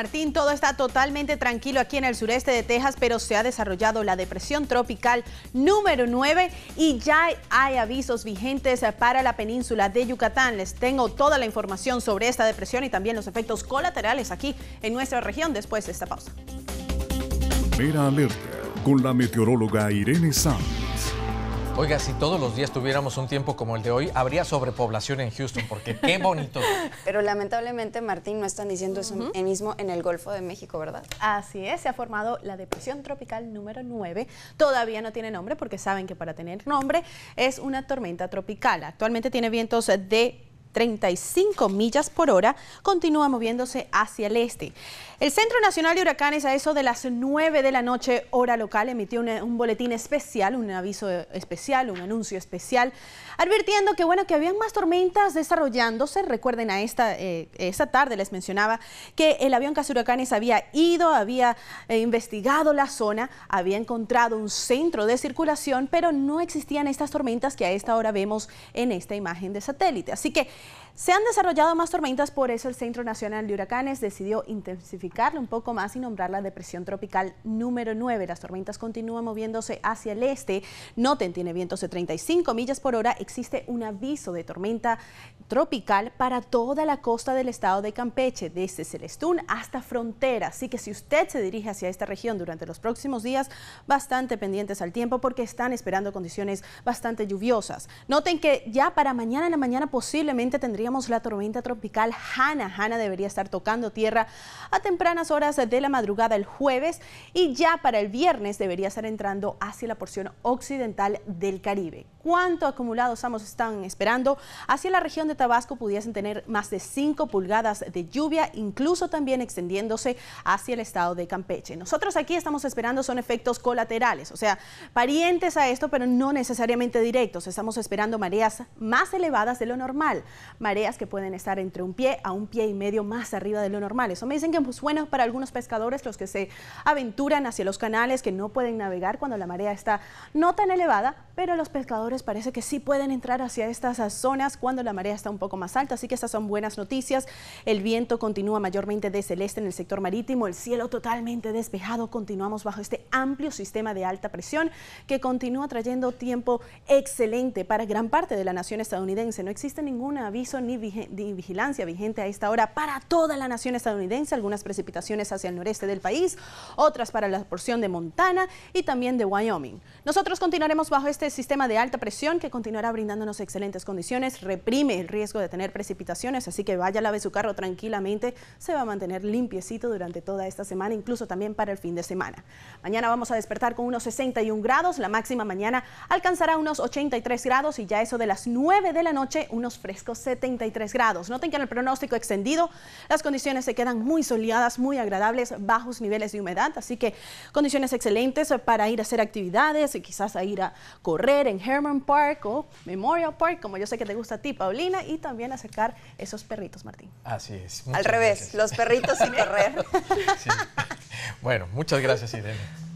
Martín, todo está totalmente tranquilo aquí en el sureste de Texas, pero se ha desarrollado la depresión tropical número 9 y ya hay avisos vigentes para la península de Yucatán. Les tengo toda la información sobre esta depresión y también los efectos colaterales aquí en nuestra región después de esta pausa. Mira alerta con la meteoróloga Irene Sánchez. Oiga, si todos los días tuviéramos un tiempo como el de hoy, habría sobrepoblación en Houston, porque qué bonito. Pero lamentablemente, Martín, no están diciendo eso mismo en el Golfo de México, ¿verdad? Así es, se ha formado la depresión tropical número 9. Todavía no tiene nombre, porque saben que para tener nombre es una tormenta tropical. Actualmente tiene vientos de 35 millas por hora, continúa moviéndose hacia el este. El Centro Nacional de Huracanes a eso de las 9 de la noche, hora local, emitió un boletín especial, un aviso especial, un anuncio especial, advirtiendo que, bueno, que habían más tormentas desarrollándose. Recuerden a esta, eh, tarde les mencionaba que el avión Casa Huracanes había ido, había eh, investigado la zona, había encontrado un centro de circulación, pero no existían estas tormentas que a esta hora vemos en esta imagen de satélite. Así que se han desarrollado más tormentas, por eso el Centro Nacional de Huracanes decidió intensificarla un poco más y nombrarla depresión tropical número 9. Las tormentas continúan moviéndose hacia el este. Noten, tiene vientos de 35 millas por hora. Existe un aviso de tormenta tropical para toda la costa del estado de Campeche, desde Celestún hasta Frontera. Así que si usted se dirige hacia esta región durante los próximos días, bastante pendientes al tiempo porque están esperando condiciones bastante lluviosas. Noten que ya para mañana en la mañana posiblemente tendríamos la tormenta tropical Hanna. Hanna debería estar tocando tierra a tempranas horas de la madrugada el jueves y ya para el viernes debería estar entrando hacia la porción occidental del Caribe. ¿Cuánto acumulado estamos están esperando? Hacia la región de Tabasco pudiesen tener más de 5 pulgadas de lluvia, incluso también extendiéndose hacia el estado de Campeche. Nosotros aquí estamos esperando son efectos colaterales, o sea, parientes a esto, pero no necesariamente directos. Estamos esperando mareas más elevadas de lo normal mareas que pueden estar entre un pie a un pie y medio más arriba de lo normal. Eso me dicen que es pues, bueno para algunos pescadores, los que se aventuran hacia los canales, que no pueden navegar cuando la marea está no tan elevada, pero los pescadores parece que sí pueden entrar hacia estas zonas cuando la marea está un poco más alta, así que estas son buenas noticias. El viento continúa mayormente de celeste en el sector marítimo, el cielo totalmente despejado, continuamos bajo este amplio sistema de alta presión que continúa trayendo tiempo excelente para gran parte de la nación estadounidense. No existe ninguna aviso ni, vigilancia vigente a esta hora para toda la nación estadounidense. Algunas precipitaciones hacia el noreste del país, otras para la porción de Montana y también de Wyoming. Nosotros continuaremos bajo este sistema de alta presión que continuará brindándonos excelentes condiciones. Reprime el riesgo de tener precipitaciones, así que vaya a lave su carro tranquilamente. Se va a mantener limpiecito durante toda esta semana, incluso también para el fin de semana. Mañana vamos a despertar con unos 61 grados. La máxima mañana alcanzará unos 83 grados y ya eso de las 9 de la noche, unos frescos 73 grados. Noten que en el pronóstico extendido las condiciones se quedan muy soleadas, muy agradables, bajos niveles de humedad, así que condiciones excelentes para ir a hacer actividades, y quizás a ir a correr en Herman Park o Memorial Park, como yo sé que te gusta a ti, Paulina, y también a sacar esos perritos, Martín. Así es. Al revés, los perritos sin correr. Bueno, muchas gracias, Irene.